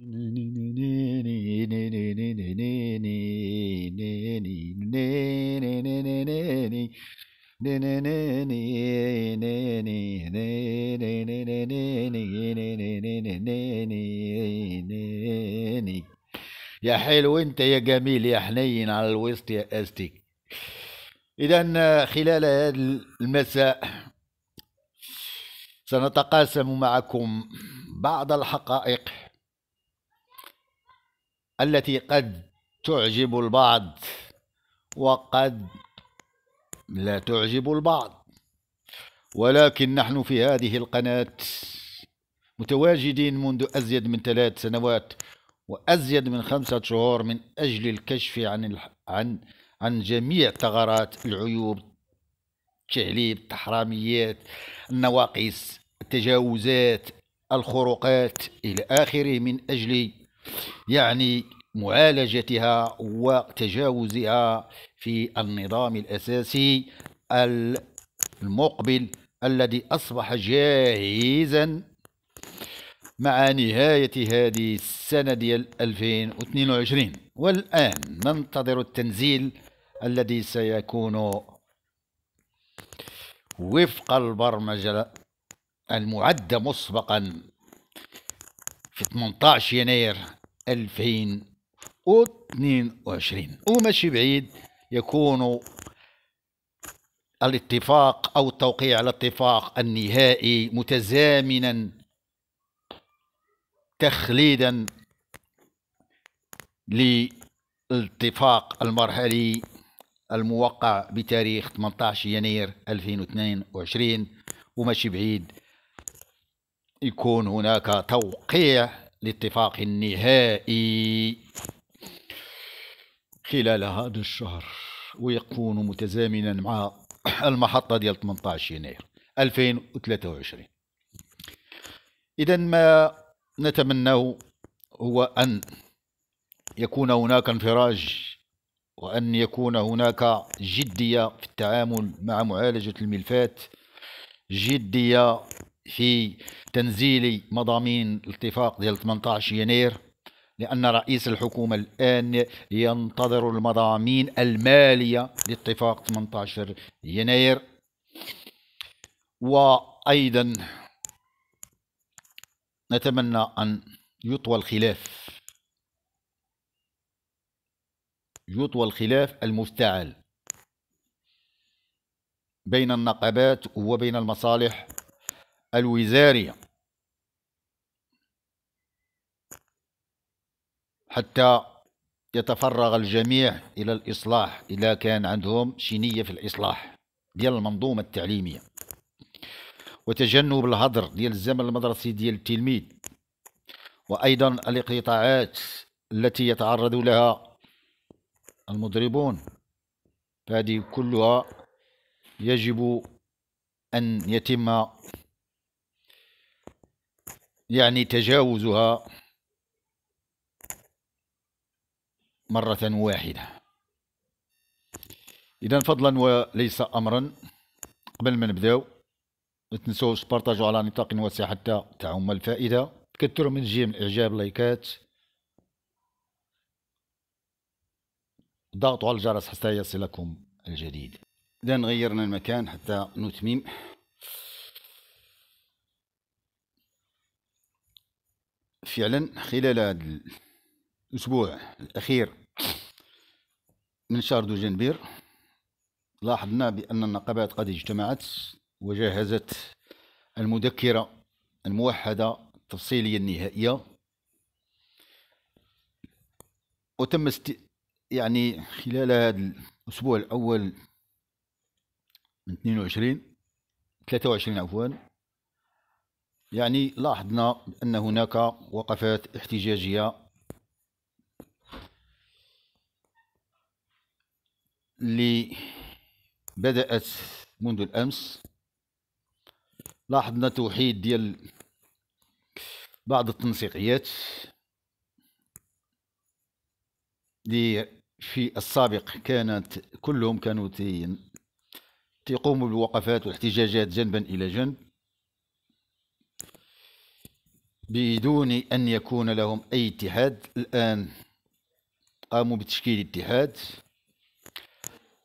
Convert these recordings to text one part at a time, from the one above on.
يا حلو انت يا جميل يا حنين على الوسط يا استيك اذا خلال هذا المساء سنتقاسم معكم بعض الحقائق التي قد تعجب البعض وقد لا تعجب البعض ولكن نحن في هذه القناة متواجدين منذ أزيد من ثلاث سنوات وأزيد من خمسة شهور من أجل الكشف عن عن عن جميع ثغرات العيوب التعليب التحراميات النواقص التجاوزات الخروقات إلى آخره من أجل يعني معالجتها وتجاوزها في النظام الأساسي المقبل الذي أصبح جاهزا مع نهاية هذه السنة ديال 2022 والآن ننتظر التنزيل الذي سيكون وفق البرمجة المعدة مسبقا في 18 يناير 2022 وماشي بعيد يكون الاتفاق أو التوقيع على الاتفاق النهائي متزامنا تخليدا للاتفاق المرحلي الموقع بتاريخ 18 يناير 2022 وماشي بعيد يكون هناك توقيع الاتفاق النهائي خلال هذا الشهر ويكون متزامنا مع المحطة ديال 18 يناير 2023 إذا ما نتمناه هو أن يكون هناك انفراج وأن يكون هناك جدية في التعامل مع معالجة الملفات جدية في تنزيل مضامين الاتفاق ديال 18 يناير لأن رئيس الحكومة الآن ينتظر المضامين المالية لاتفاق 18 يناير وأيضا نتمنى أن يطوى الخلاف يطوى الخلاف المفتعل بين النقابات وبين المصالح الوزارية حتى يتفرغ الجميع إلى الإصلاح إذا كان عندهم شينية في الإصلاح ديال المنظومة التعليمية وتجنب الهدر ديال الزمن المدرسي ديال التلميذ وأيضا الإقطاعات التي يتعرض لها المضربون فهذه كلها يجب أن يتم يعني تجاوزها مرة واحدة إذا فضلا وليس أمرا قبل ما نبداو ما تنسوش بارطاجوا على نطاق واسع حتى تعم الفائدة تكثروا من جيم الإعجاب لايكات ضغطوا على الجرس حتى يصلكم الجديد إذا غيرنا المكان حتى نتمم فعلا خلال هذا الأسبوع الأخير من شهر دجنبير لاحظنا بأن النقابات قد اجتمعت وجهزت المذكرة الموحدة التفصيلية النهائية وتم است... يعني خلال هذا الأسبوع الأول من 22 23 عفوا يعني لاحظنا أن هناك وقفات احتجاجية اللي بدأت منذ الأمس لاحظنا توحيد ديال بعض التنسيقيات اللي في السابق كانت كلهم كانوا تيقوموا بالوقفات والاحتجاجات جنبا إلى جنب بدون أن يكون لهم أي اتحاد الآن قاموا بتشكيل اتحاد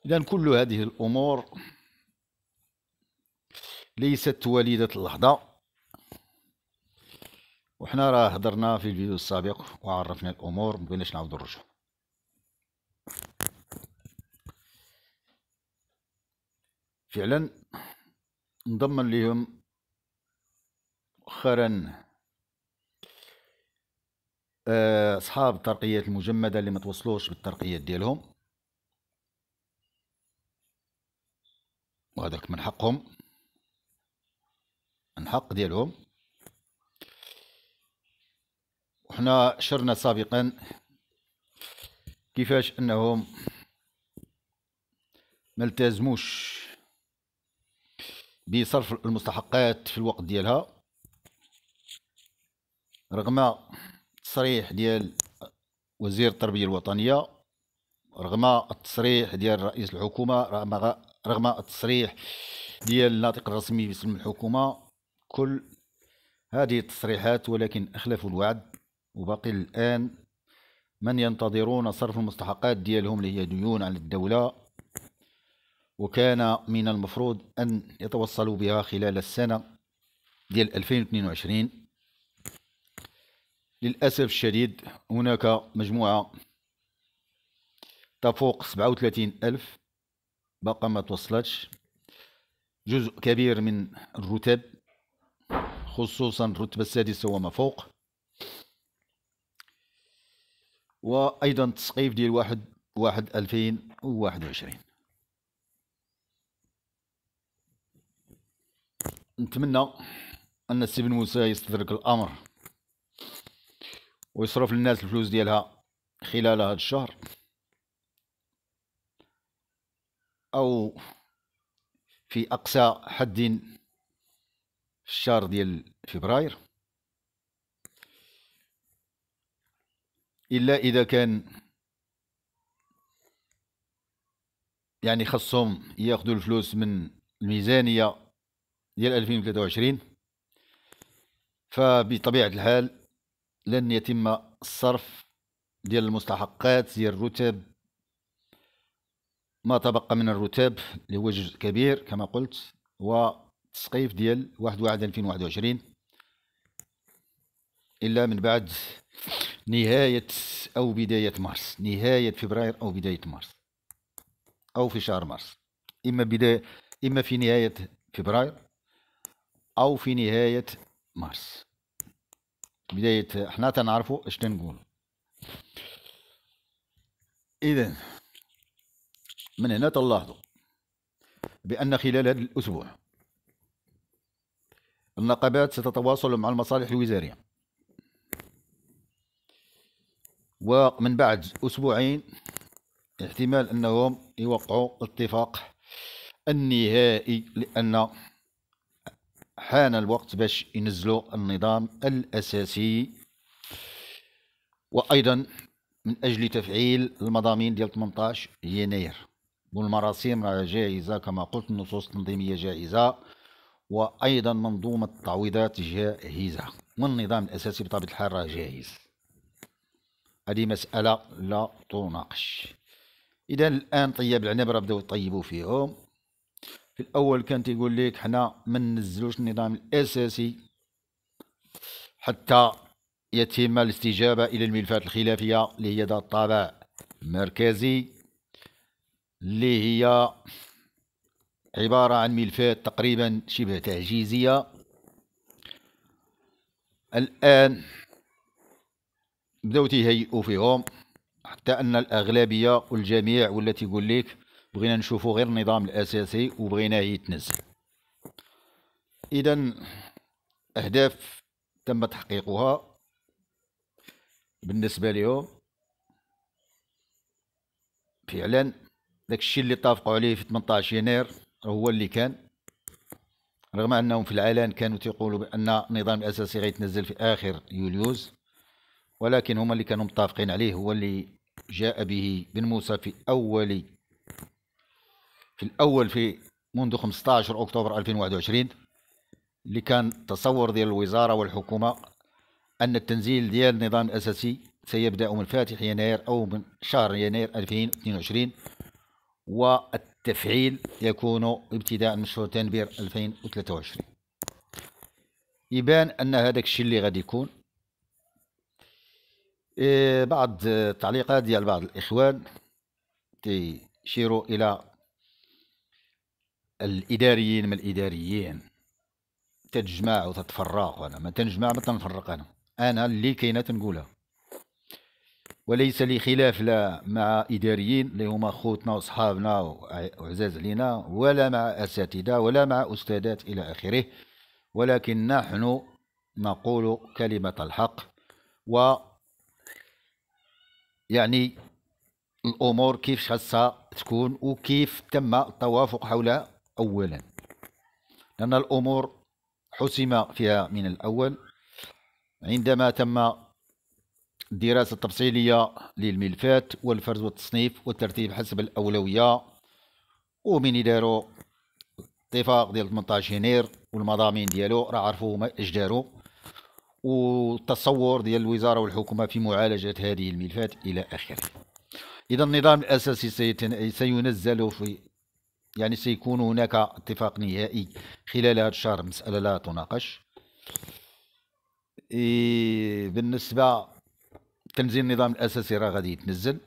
إذا كل هذه الأمور ليست وليدة اللحظة وحنا راه هضرنا في الفيديو السابق وعرفنا الأمور مبغيناش نعاودو نرجعو فعلا انضم لهم مؤخرا آه، اصحاب الترقيات المجمده اللي ما توصلوش بالترقيات ديالهم وهذاك من حقهم من حق ديالهم وحنا شرنا سابقا كيفاش انهم ما التزموش بصرف المستحقات في الوقت ديالها رغم التصريح ديال وزير التربيه الوطنيه رغم التصريح ديال رئيس الحكومه رغم التصريح ديال الناطق الرسمي باسم الحكومه كل هذه التصريحات ولكن اخلفوا الوعد وباقي الان من ينتظرون صرف المستحقات ديالهم اللي هي ديون على الدوله وكان من المفروض ان يتوصلوا بها خلال السنه ديال 2022 للأسف الشديد هناك مجموعة تفوق 37 ألف باقا ما توصلتش جزء كبير من الرتب خصوصا الرتبة السادسة وما فوق وأيضا تسقيف ديال واحد واحد ألفين وواحد وعشرين نتمنى أن السي بن موسى يستدرك الأمر ويصرف للناس الفلوس ديالها خلال هذا الشهر او في اقصى حد في الشهر ديال فبراير الا اذا كان يعني خصهم ياخذوا الفلوس من الميزانيه ديال 2023 فبطبيعه الحال لن يتم الصرف ديال المستحقات ديال الرتب ما تبقى من الرتب اللي هو جزء كبير كما قلت تسقيف ديال واحد واحد ألفين واحد وعشرين إلا من بعد نهاية أو بداية مارس نهاية فبراير أو بداية مارس أو في شهر مارس إما بداية إما في نهاية فبراير أو في نهاية مارس بداية احنا تنعرفوا اش تنقول اذا من هنا تلاحظوا بان خلال هذا الاسبوع النقابات ستتواصل مع المصالح الوزاريه ومن بعد اسبوعين احتمال انهم يوقعوا اتفاق النهائي لان حان الوقت باش ينزلوا النظام الأساسي وأيضا من أجل تفعيل المضامين ديال 18 يناير والمراسيم راه جاهزة كما قلت النصوص التنظيمية جاهزة وأيضا منظومة التعويضات جاهزة والنظام الأساسي بطبيعة الحال راه جاهز هذه مسألة لا تناقش إذا الآن طيب العنب راه بداو يطيبوا فيهم الاول كان تيقول لك حنا ما ننزلوش النظام الاساسي حتى يتم الاستجابه الى الملفات الخلافيه اللي هي ذات طابع مركزي اللي هي عباره عن ملفات تقريبا شبه تعجيزيه الان بداو تيهيئوا فيهم حتى ان الاغلبيه والجميع ولا تيقول لك بغينا نشوفوا غير النظام الأساسي وبغيناه يتنزل إذا أهداف تم تحقيقها بالنسبة ليهم فعلا داك الشيء اللي طافقوا عليه في 18 يناير هو اللي كان رغم انهم في العلن كانوا تيقولوا بان النظام الاساسي غيتنزل في اخر يوليوز ولكن هما اللي كانوا متفقين عليه هو اللي جاء به بن موسى في اول في الاول في منذ 15 اكتوبر 2021 اللي كان تصور ديال الوزاره والحكومه ان التنزيل ديال النظام الاساسي سيبدا من فاتح يناير او من شهر يناير 2022 والتفعيل يكون ابتداء من شهر تنبير 2023 يبان ان هذاك الشيء اللي غادي يكون إيه، بعض التعليقات ديال بعض الاخوان تشيروا الى الاداريين من الاداريين تتجمع وتتفرق انا ما تنجمع ما تنفرق انا انا اللي كاينه تنقولها وليس لي خلاف لا مع اداريين اللي هما خوتنا وصحابنا وعزاز علينا ولا مع اساتذه ولا مع استاذات الى اخره ولكن نحن نقول كلمه الحق و يعني الامور كيف خاصها تكون وكيف تم التوافق حول أولا لأن الأمور حسم فيها من الأول عندما تم الدراسة التفصيلية للملفات والفرز والتصنيف والترتيب حسب الأولوية ومن يدارو اتفاق ديال 18 يناير والمضامين ديالو راه عرفوا ما اش داروا والتصور ديال الوزاره والحكومه في معالجه هذه الملفات الى اخره اذا النظام الاساسي سينزل في يعني سيكون هناك اتفاق نهائي خلال هذا الشهر مسألة لا تناقش بالنسبة تنزيل النظام الأساسي راه غادي يتنزل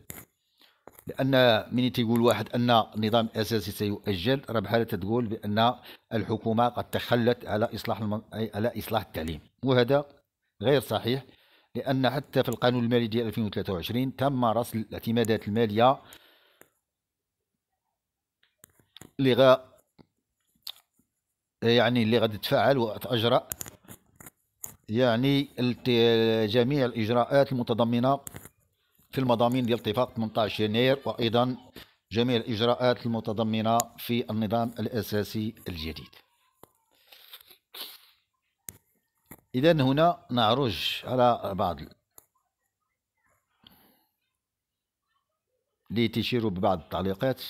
لأن من تيقول واحد أن النظام الأساسي سيؤجل راه بحال تقول بأن الحكومة قد تخلت على إصلاح الم... على إصلاح التعليم وهذا غير صحيح لأن حتى في القانون المالي ديال 2023 تم رسم الاعتمادات المالية اللي غا يعني اللي غادي تفعل وتأجرأ يعني جميع الإجراءات المتضمنة في المضامين ديال اتفاق 18 يناير وأيضا جميع الإجراءات المتضمنة في النظام الأساسي الجديد إذا هنا نعرج على بعض لتشير ببعض التعليقات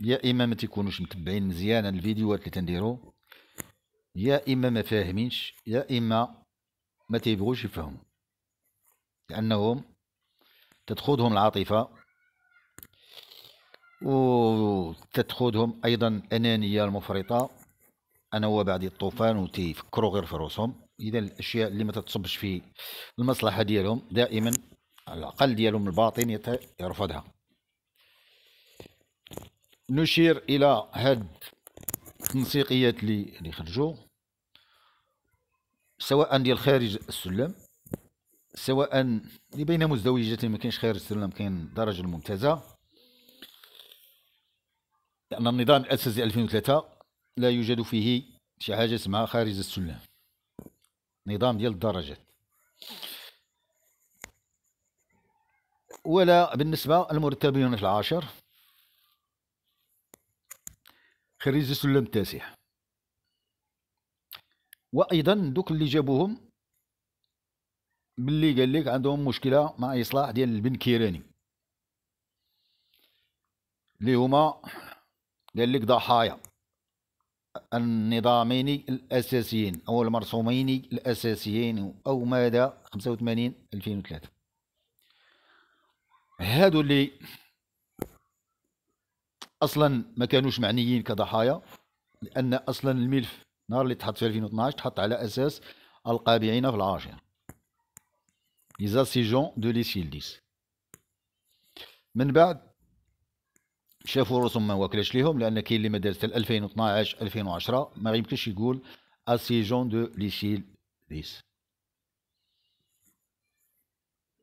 يا اما ما تيكونوش متبعين مزيان الفيديوهات اللي تنديرو يا اما ما فاهمينش يا اما ما تيبغوش يفهموا لانهم تتخذهم العاطفه وتتخذهم ايضا انانيه المفرطه انا هو بعد الطوفان وتيفكروا غير في روسهم اذا الاشياء اللي ما تتصبش في المصلحه ديالهم دائما على الاقل ديالهم الباطن يرفضها نشير الى هاد التنسيقيات اللي اللي خرجوا سواء ديال خارج السلم سواء اللي بين مزدوجتين ما كاينش خارج السلم كاين درجه الممتازه لان يعني النظام الاساسي 2003 لا يوجد فيه شي حاجه اسمها خارج السلم نظام ديال الدرجات ولا بالنسبه للمرتبين في العاشر خريج السلم التاسع وايضا دوك اللي جابوهم باللي قال لك عندهم مشكله مع اصلاح ديال البن كيراني اللي هما قال لك ضحايا النظامين الاساسيين او المرسومين الاساسيين او ماذا 85 2003 هادو اللي اصلا ما كانوش معنيين كضحايا لان اصلا الملف نهار اللي تحط في 2012 تحط على اساس القابعين في العاشر لي زاسيجون دو لي سيلديس من بعد شافوا راسهم ما واكلاش ليهم لان كاين اللي ما دارت 2012 2010 ما يمكنش يقول اسيجون دو لي سيلديس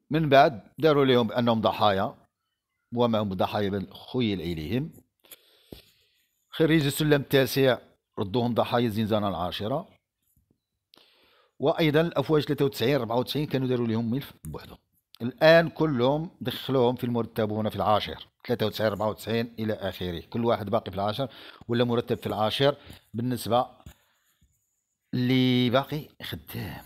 من بعد داروا لهم بانهم ضحايا ومعهم ضحايا بل خيل اليهم خريج السلم التاسع ردوهم ضحايا الزنزانه العاشره وايضا الافواج 93 94 كانوا داروا لهم ملف بوحدهم الان كلهم دخلوهم في المرتب هنا في العاشر 93 94 الى اخره كل واحد باقي في العاشر ولا مرتب في العاشر بالنسبه اللي باقي خدام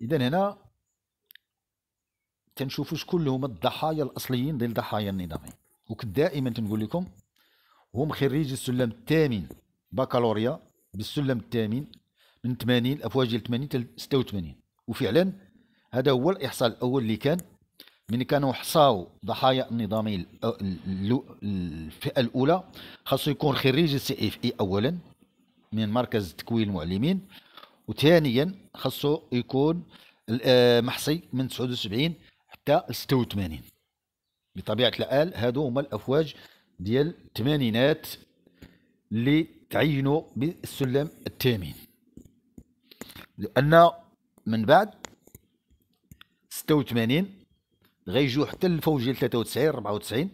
اذا هنا تنشوفوا شكون هما الضحايا الاصليين ديال الضحايا النظامي وكنت دائما تنقول لكم هم خريج السلم الثامن بكالوريا بالسلم الثامن من 80 افواج ديال 80 ل 86 وفعلا هذا هو الاحصاء الاول اللي كان من كانوا حصاو ضحايا النظام الفئه الاولى خاصو يكون خريج السي اف اي اولا من مركز تكوين المعلمين وثانيا خاصو يكون آه، محصي من 79 حتى 86 بطبيعه الحال هادو هما الافواج ديال الثمانينات اللي تعينوا بالسلم الثامن لان من بعد 86 غيجيو حتى الفوج ديال 93 94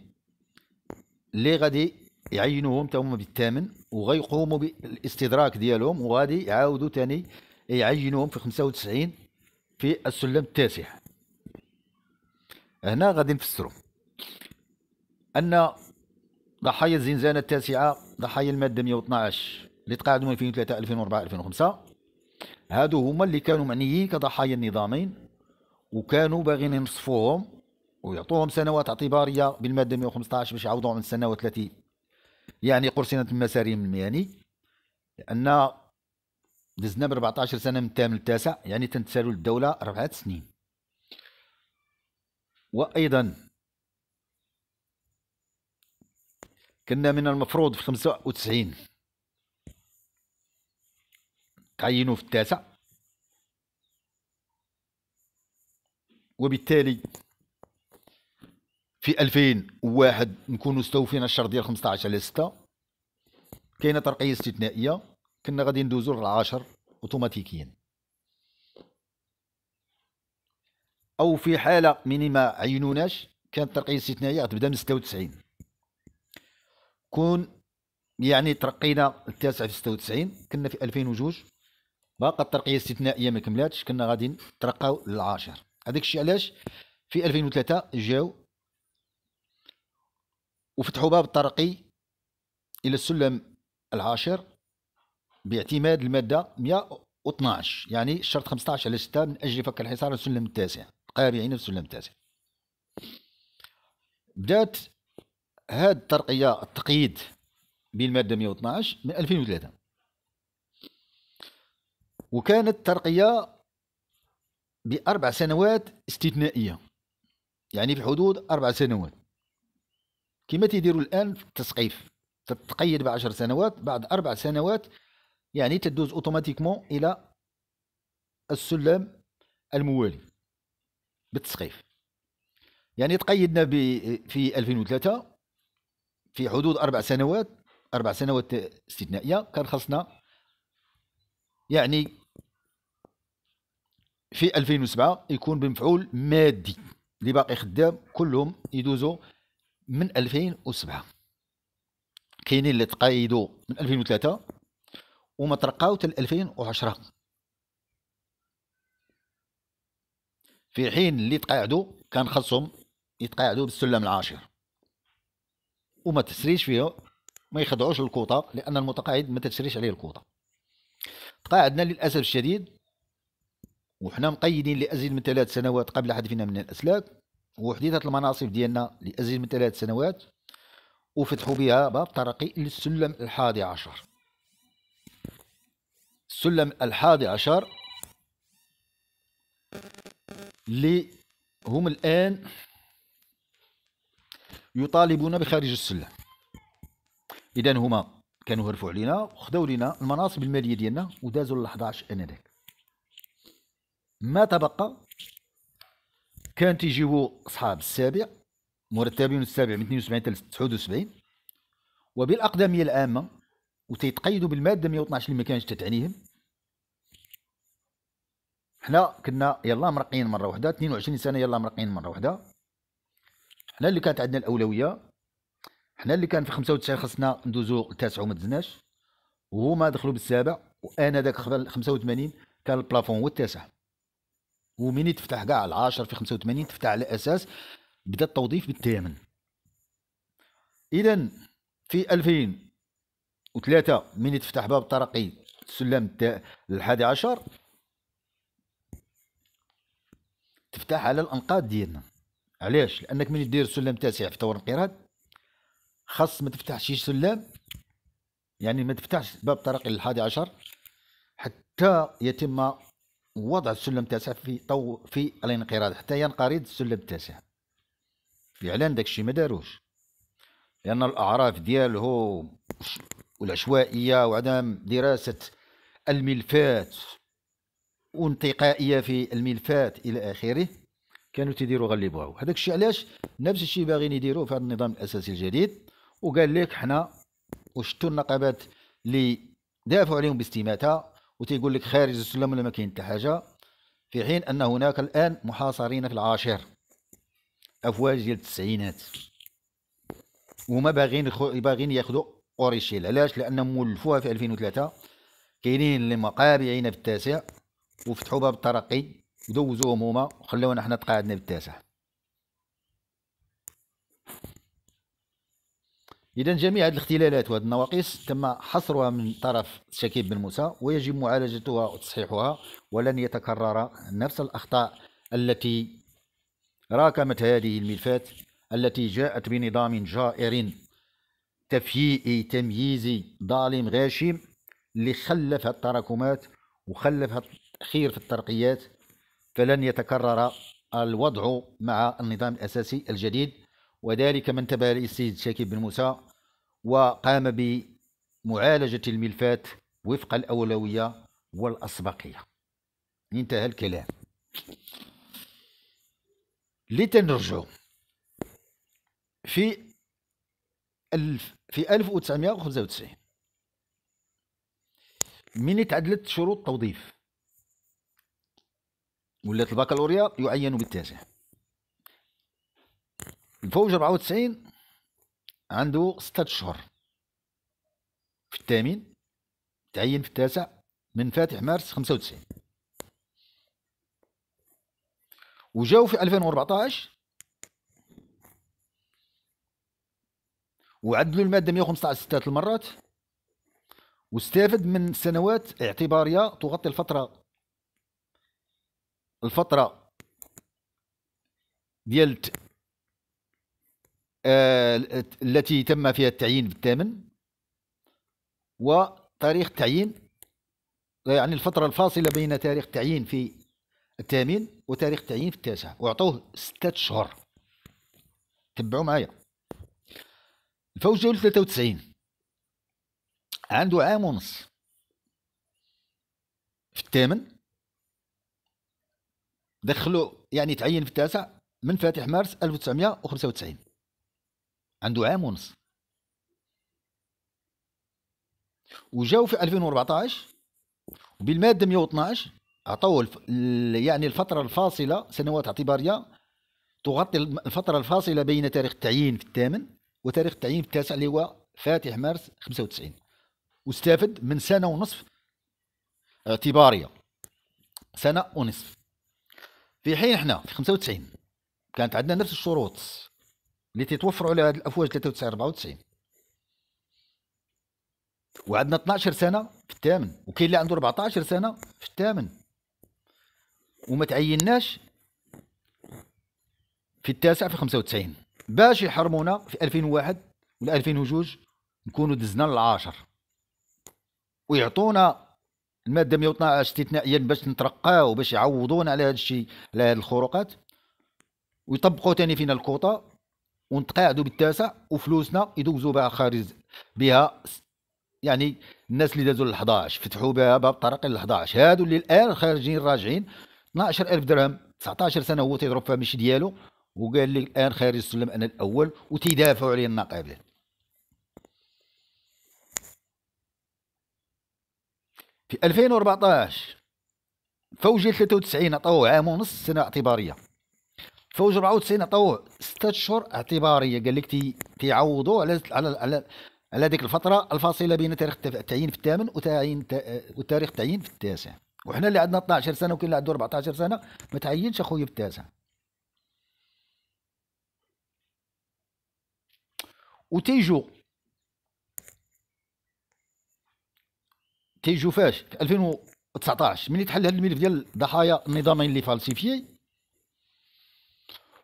اللي غادي يعينوهم تاهما بالثامن وغيقوموا بالاستدراك ديالهم وغادي يعاودوا ثاني يعينوهم في 95 في السلم التاسع هنا غادي نفسروا أن ضحايا الزنزانة التاسعة ضحايا المادة 112 اللي تقاعدوا 2003 2004 2005 هادو هما اللي كانوا معنيين كضحايا النظامين وكانوا باغيين ينصفوهم ويعطوهم سنوات اعتبارية بالمادة 115 باش يعوضوا عن السنوات التي يعني قرصنت من مسارهم المهني لأن دزنا ب 14 سنة من الثامن للتاسع يعني تنتسالوا للدوله أربعة سنين وأيضا كنا من المفروض في 95 تعينوا في التاسع وبالتالي في 2001 نكونوا استوفينا الشهر ديال 15 على 6 كاينه ترقيه استثنائيه كنا غادي ندوزو للعاشر اوتوماتيكيا او في حاله من ما عينوناش كانت ترقيه استثنائيه غتبدا من 96 كون يعني ترقينا التاسع في 96 كنا في 2002 باقا الترقيه استثنائيه ما كملاتش كنا غادي نترقاو للعاشر هذاك الشيء علاش في 2003 جاو وفتحوا باب الترقي الى السلم العاشر باعتماد الماده 112 يعني الشرط 15 على 6 من اجل فك الحصار السلم التاسع القارعين في السلم التاسع بدات هاد الترقية التقييد بالمادة 112 من 2003 وكانت ترقية بأربع سنوات استثنائية يعني في حدود أربع سنوات كما تيديروا الآن في التسقيف تتقيد بعشر سنوات بعد أربع سنوات يعني تدوز أوتوماتيكمون إلى السلم الموالي بالتسقيف يعني تقيدنا في 2003 في حدود اربع سنوات اربع سنوات استثنائيه كان خصنا يعني في 2007 يكون بمفعول مادي اللي باقي خدام كلهم يدوزوا من 2007 كاينين اللي تقايدوا من 2003 وما ترقاو حتى 2010 في حين اللي تقاعدوا كان خصهم يتقاعدوا بالسلم العاشر وما تسريش فيه ما يخدعوش الكوطه لان المتقاعد ما تسريش عليه الكوطه تقاعدنا للاسف الشديد وحنا مقيدين لازيد من ثلاث سنوات قبل حد فينا من الاسلاك وحديثه المناصب ديالنا لازيد من ثلاث سنوات وفتحوا بها باب ترقي للسلم الحادي عشر السلم الحادي عشر اللي هم الان يطالبون بخارج السلة إذا هما كانوا هرفوا علينا وخداو لينا المناصب المالية ديالنا ودازوا ل 11 آنذاك ما تبقى كان تيجيو أصحاب السابع مرتبين السابع من 72 حتى 79 وبالأقدمية العامة وتيتقيدوا بالمادة 112 اللي ما كانش تتعنيهم حنا كنا يلا مرقين مرة واحدة 22 سنة يلا مرقين مرة واحدة حنا اللي كانت عندنا الاولويه حنا اللي كان في 95 خصنا ندوزو التاسع وما دزناش وهما دخلوا بالسابع وانا داك 85 كان البلافون هو التاسع ومين تفتح كاع العاشر في 85 تفتح على اساس بدا التوظيف بالثامن اذا في 2003 مني تفتح باب الترقي السلم تاع الحادي عشر تفتح على الانقاض ديالنا علاش لانك ملي دير سلم تاسع في طور القيراط خاص ما تفتحش سلم يعني ما تفتحش باب طريق الحادي عشر حتى يتم وضع السلم التاسع في طو في الانقراض حتى ينقرض السلم التاسع فعلا داكشي ما داروش لان الاعراف ديالو والعشوائيه وعدم دراسه الملفات وانتقائيه في الملفات الى اخره كانوا تيديروا غلبوها هذاك الشيء علاش نفس الشيء باغيين يديروا في هذا النظام الاساسي الجديد وقال لك حنا وشتوا النقابات اللي دافعوا عليهم باستماتة وتيقول لك خارج السلم ولا ما كاين حتى حاجه في حين ان هناك الان محاصرين في العاشر افواج ديال التسعينات وما باغيين باغيين ياخذوا اوريشيل علاش لانهم ولفوها في 2003 كاينين اللي مقابعين في التاسع وفتحوا باب الترقي دوزوهم هما وخلونا حنا تقاعدنا بالتاسع اذا جميع هذه الاختلالات وهذه النواقص تم حصرها من طرف شكيب بن موسى ويجب معالجتها وتصحيحها ولن يتكرر نفس الاخطاء التي راكمت هذه الملفات التي جاءت بنظام جائر تفيئي تمييزي ظالم غاشم اللي خلف التراكمات وخلف خير في الترقيات فلن يتكرر الوضع مع النظام الأساسي الجديد وذلك ما انتبه للسيد شاكيب بن موسى وقام بمعالجة الملفات وفق الأولوية والأسبقية انتهى الكلام لتنرجع في ألف في 1995 من تعدلت شروط توظيف ولات البكالوريا يعين بالتاسع الفوج 94 عنده ستة شهور في الثامن تعين في التاسع من فاتح مارس 95 وجاو في 2014 وعدلوا الماده 115 ستات المرات واستافد من سنوات اعتباريه تغطي الفتره الفتره ديالت آه، التي تم فيها التعيين بالثامن وتاريخ التعيين يعني الفترة الفاصلة بين تاريخ التعيين في الثامن وتاريخ التعيين في التاسع وعطوه ستة أشهر تبعوا معايا الفوز ديالو 93 عنده عام ونص في الثامن دخلوا يعني تعين في التاسع من فاتح مارس 1995 عنده عام ونص وجاو في 2014 وبالماده 112 عطوه الف... يعني الفتره الفاصله سنوات اعتباريه تغطي الفتره الفاصله بين تاريخ التعيين في الثامن وتاريخ التعيين في التاسع اللي هو فاتح مارس 95 واستافد من سنه ونصف اعتباريه سنه ونصف في حين احنا في 95 كانت عندنا نفس الشروط اللي تتوفروا على هذه الافواج 93 94 وعندنا 12 سنه في الثامن وكاين اللي عنده 14 سنه في الثامن وما تعيناش في التاسع في 95 باش يحرمونا في 2001 ولا 2002 نكونوا دزنا للعاشر ويعطونا الماده 112 استثنائيا باش نترقاو باش يعوضونا على هذا الشيء على هذه الخروقات ويطبقوا ثاني فينا الكوطا ونتقاعدوا بالتاسع وفلوسنا يدوزوا بها خارج بها يعني الناس اللي دازوا ال 11 فتحوا بها باب طريق ال 11 هادو اللي الان خارجين راجعين 12000 درهم 19 سنه هو تيضرب فيها ماشي ديالو وقال لي الان خارج السلم انا الاول وتيدافعوا عليه النقابات في 2014 فوج 93 عطاو عام ونص سنه اعتباريه فوج 94 عطاو ستة شهور اعتباريه قال لك تيعوضوا على على على على ديك الفتره الفاصله بين تاريخ التعيين في الثامن وتعيين وتاريخ التعيين في التاسع وحنا اللي عندنا 12 سنه وكاين اللي عنده 14 سنه ما تعينش اخويا في التاسع وتيجو كيجيو فاش في 2019 ملي تحل هذا الملف ديال ضحايا النظامين اللي فالسيفيي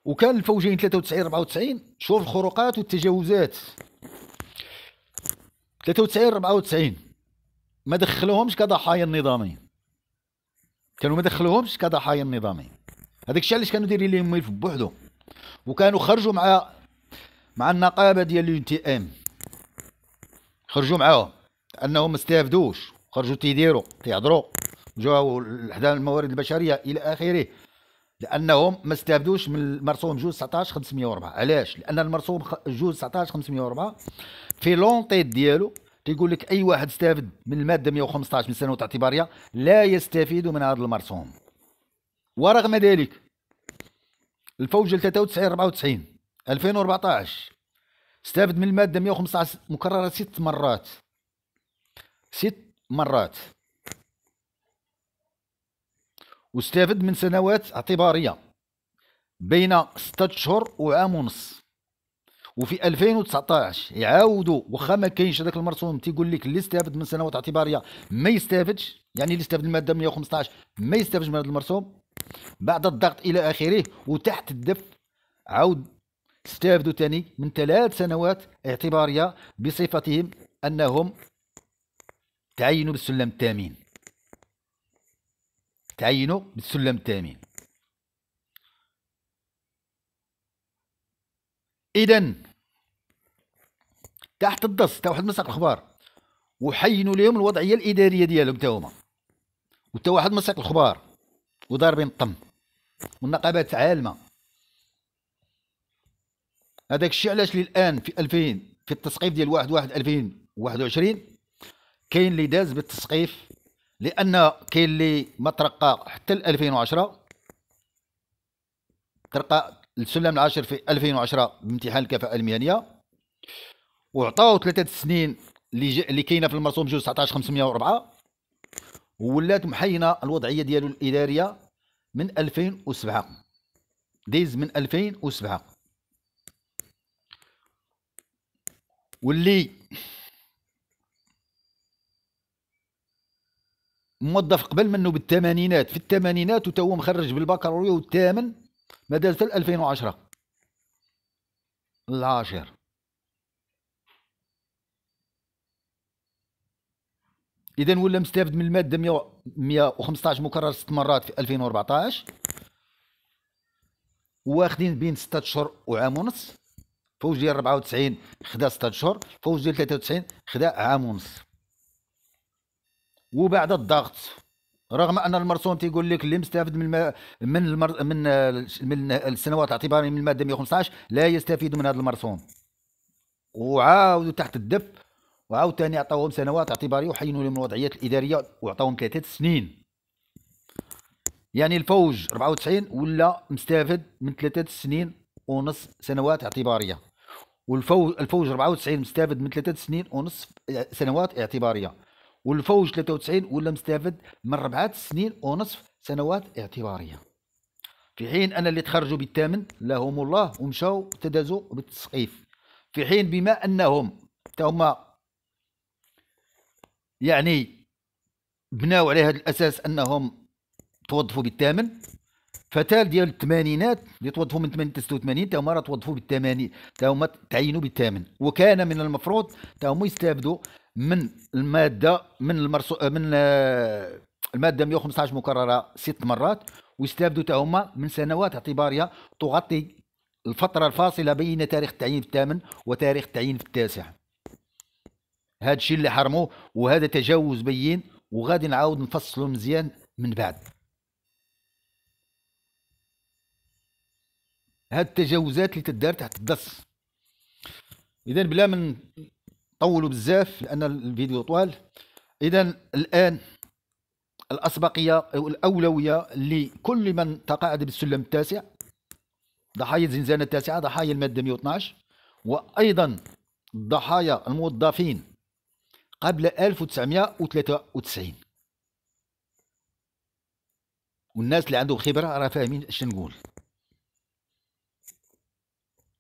وكان الفوجين 93 94 شوف الخروقات والتجاوزات 93 94 ما دخلوهمش كضحايا النظامين كانوا ما دخلوهمش كضحايا النظامين هذاك الشيء علاش كانوا دايرين لهم ملف بوحدو وكانوا خرجوا مع مع النقابه ديال اليون تي ام خرجوا معاهم انهم ما استافدوش خرجوا تيديروا تيهضروا جاو حدا الموارد البشريه الى اخره لانهم ما استافدوش من المرسوم جوج 19 504 علاش لان المرسوم جوج 19 504 في لونطيت ديالو تيقول لك اي واحد استافد من الماده 115 من سنه اعتباريه لا يستفيد من هذا المرسوم ورغم ذلك الفوج 93 94 2014 استافد من الماده 115 مكرره ست مرات ست مرات واستفد من سنوات اعتبارية بين ستة أشهر وعام ونص وفي 2019 يعاودوا واخا ما كاينش هذاك المرسوم تيقول لك اللي استفد من سنوات اعتباريه ما يستافدش يعني اللي استفد الماده 115 ما يستافدش من هذا المرسوم بعد الضغط الى اخره وتحت الدف عاود استافدوا ثاني من ثلاث سنوات اعتباريه بصفتهم انهم تعينوا بالسلم الثامين تعينوا بالسلم الثامين اذا تحت الدس تاع واحد مساق الخبار وحينوا لهم الوضعيه الاداريه ديالهم تا هما وتا واحد مساق الخبار وضاربين الطم والنقابات عالمه هذاك الشيء علاش للان في 2000 في التسقيف ديال 1 1 2021 كاين اللي داز بالتسقيف لان كاين اللي ما ترقى حتى ل 2010 ترقى السلم العاشر في 2010 بامتحان الكفاءه المهنيه وعطاو ثلاثه سنين اللي ج... اللي كاينه في المرسوم جوج 19 504 ولات محينه الوضعيه ديالو الاداريه من 2007 ديز من 2007 واللي موظف قبل منه بالثمانينات في الثمانينات وتو مخرج بالبكالوريا والثامن ما دازت حتى 2010 العاشر اذا ولا مستافد من الماده 115 مكرر ست مرات في 2014 واخدين بين 6 اشهر وعام ونص فوج ديال 94 خدا 6 اشهر فوج ديال 93 خدا عام ونص وبعد الضغط رغم ان المرسوم تيقول لك اللي مستافد من الم... من المر... من من السنوات اعتباري من الماده 115 لا يستفيد من هذا المرسوم وعاودوا تحت الدف ثاني عطاوهم سنوات اعتباريه وحينوا لهم الوضعيات الاداريه وعطاوهم ثلاثه سنين يعني الفوج 94 ولا مستافد من ثلاثه سنين ونص سنوات اعتباريه والفوج الفوج 94 مستافد من ثلاثه سنين ونص آه، سنوات اعتباريه والفوج 93 ولا مستافد من ربعة سنين ونصف سنوات اعتبارية في حين أن اللي تخرجوا بالثامن لهم الله ومشاو تدازوا بالتسقيف في حين بما أنهم هما يعني بناو على هذا الأساس أنهم توظفوا بالثامن فتال ديال الثمانينات اللي توظفوا من 80 86 تا هما راه توظفوا بالثمانين تا هما تعينوا بالثامن وكان من المفروض تا هما يستافدوا من الماده من المرسو من آه، الماده 115 مكرره ست مرات ويستافدوا تا هما من سنوات اعتباريه تغطي الفتره الفاصله بين تاريخ التعيين في الثامن وتاريخ التعيين في التاسع هذا الشيء اللي حرموه وهذا تجاوز بين وغادي نعاود نفصلوا مزيان من بعد هاد التجاوزات اللي تدار تحت الدس اذا بلا من طولوا بزاف لان الفيديو طوال اذا الان الاسبقيه او الاولويه لكل من تقاعد بالسلم التاسع ضحايا الزنزانه التاسعه ضحايا الماده 112 وايضا ضحايا الموظفين قبل 1993 والناس اللي عندهم خبره راه فاهمين اش نقول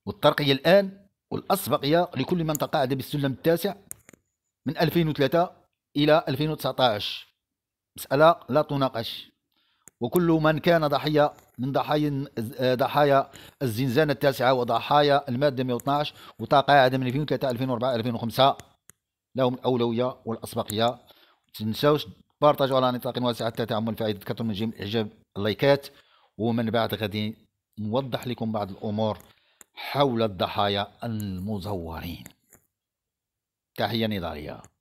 والترقية الآن والأسبقية لكل من تقاعد بالسلم التاسع من 2003 إلى 2019 مسألة لا تناقش وكل من كان ضحية من ضحايا آه، ضحايا الزنزانة التاسعة وضحايا المادة 112 وتقاعد من 2003 2004 2005 لهم الأولوية والأسبقية تنساوش بارطاجوا على نطاق واسع حتى تعمل فائدة كثر من جيم الإعجاب اللايكات ومن بعد غادي نوضح لكم بعض الأمور حول الضحايا المزورين تحية نضالية